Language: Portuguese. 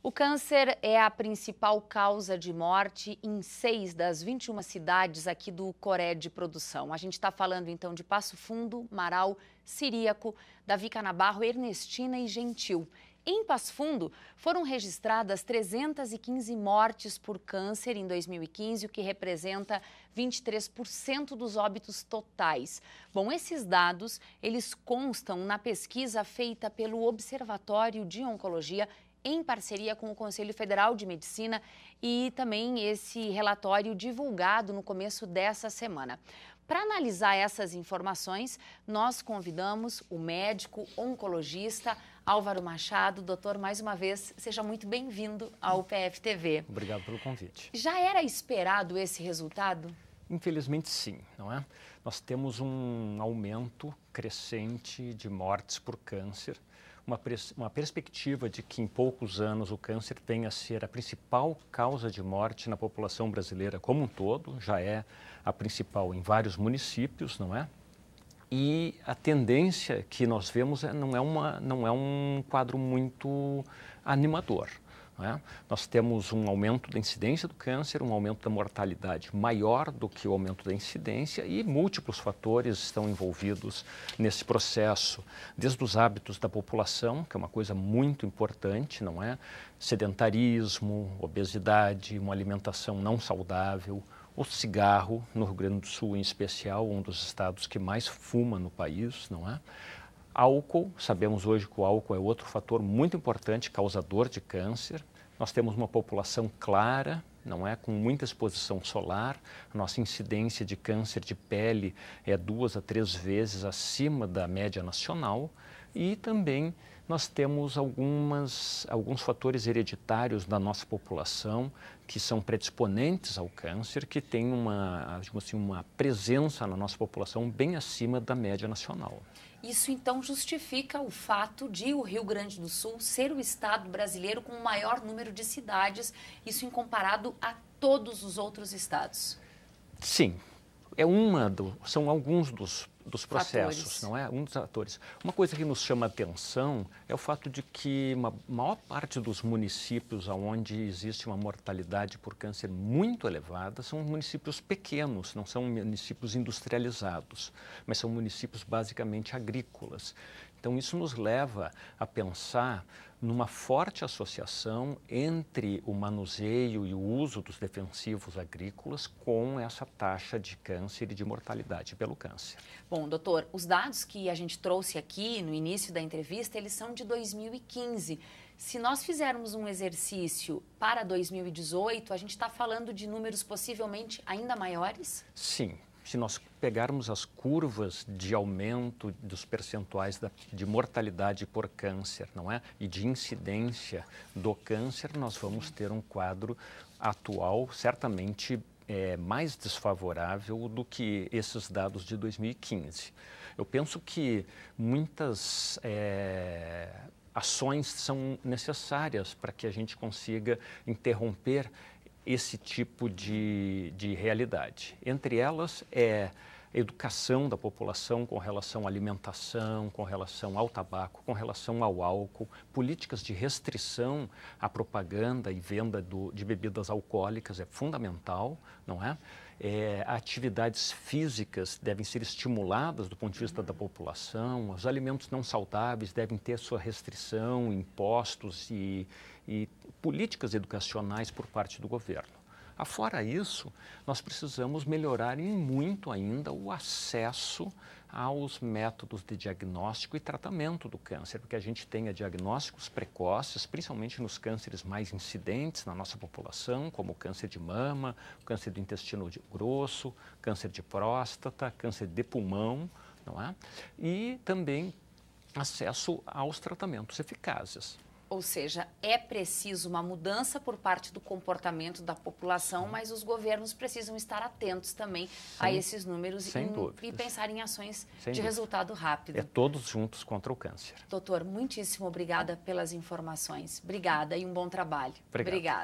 O câncer é a principal causa de morte em seis das 21 cidades aqui do Coré de Produção. A gente está falando então de Passo Fundo, Marau, Siríaco, Davi Canabarro, Ernestina e Gentil. Em Passo Fundo, foram registradas 315 mortes por câncer em 2015, o que representa 23% dos óbitos totais. Bom, esses dados, eles constam na pesquisa feita pelo Observatório de Oncologia em parceria com o Conselho Federal de Medicina e também esse relatório divulgado no começo dessa semana. Para analisar essas informações, nós convidamos o médico oncologista Álvaro Machado. Doutor, mais uma vez, seja muito bem-vindo ao PFTV. Obrigado pelo convite. Já era esperado esse resultado? Infelizmente, sim, não é? Nós temos um aumento crescente de mortes por câncer, uma, uma perspectiva de que em poucos anos o câncer venha a ser a principal causa de morte na população brasileira como um todo, já é a principal em vários municípios, não é? E a tendência que nós vemos é, não, é uma, não é um quadro muito animador. É? Nós temos um aumento da incidência do câncer, um aumento da mortalidade maior do que o aumento da incidência e múltiplos fatores estão envolvidos nesse processo, desde os hábitos da população, que é uma coisa muito importante, não é? Sedentarismo, obesidade, uma alimentação não saudável, o cigarro, no Rio Grande do Sul em especial, um dos estados que mais fuma no país, não é? Álcool, sabemos hoje que o álcool é outro fator muito importante causador de câncer. Nós temos uma população clara, não é? Com muita exposição solar, nossa incidência de câncer de pele é duas a três vezes acima da média nacional. E também nós temos algumas, alguns fatores hereditários da nossa população que são predisponentes ao câncer, que tem uma, assim, uma presença na nossa população bem acima da média nacional. Isso então justifica o fato de o Rio Grande do Sul ser o estado brasileiro com o maior número de cidades, isso em comparado a todos os outros estados? Sim. É uma do, são alguns dos dos processos, fatores. não é? Um dos atores. Uma coisa que nos chama atenção é o fato de que uma maior parte dos municípios onde existe uma mortalidade por câncer muito elevada são municípios pequenos, não são municípios industrializados, mas são municípios basicamente agrícolas. Então, isso nos leva a pensar numa forte associação entre o manuseio e o uso dos defensivos agrícolas com essa taxa de câncer e de mortalidade pelo câncer. Bom, doutor, os dados que a gente trouxe aqui no início da entrevista, eles são de 2015. Se nós fizermos um exercício para 2018, a gente está falando de números possivelmente ainda maiores? Sim, se nós pegarmos as curvas de aumento dos percentuais da, de mortalidade por câncer, não é? E de incidência do câncer, nós vamos ter um quadro atual certamente é, mais desfavorável do que esses dados de 2015. Eu penso que muitas é, ações são necessárias para que a gente consiga interromper esse tipo de, de realidade. Entre elas é educação da população com relação à alimentação, com relação ao tabaco, com relação ao álcool, políticas de restrição à propaganda e venda do, de bebidas alcoólicas é fundamental, não é? é, atividades físicas devem ser estimuladas do ponto de vista da população, os alimentos não saudáveis devem ter sua restrição, impostos e, e políticas educacionais por parte do governo. Afora isso, nós precisamos melhorar em muito ainda o acesso aos métodos de diagnóstico e tratamento do câncer, porque a gente tenha diagnósticos precoces, principalmente nos cânceres mais incidentes na nossa população, como o câncer de mama, o câncer do intestino grosso, câncer de próstata, câncer de pulmão, não é? E também acesso aos tratamentos eficazes. Ou seja, é preciso uma mudança por parte do comportamento da população, Sim. mas os governos precisam estar atentos também Sim. a esses números e, e pensar em ações Sem de dúvida. resultado rápido. É todos juntos contra o câncer. Doutor, muitíssimo obrigada pelas informações. Obrigada e um bom trabalho. Obrigado. Obrigada.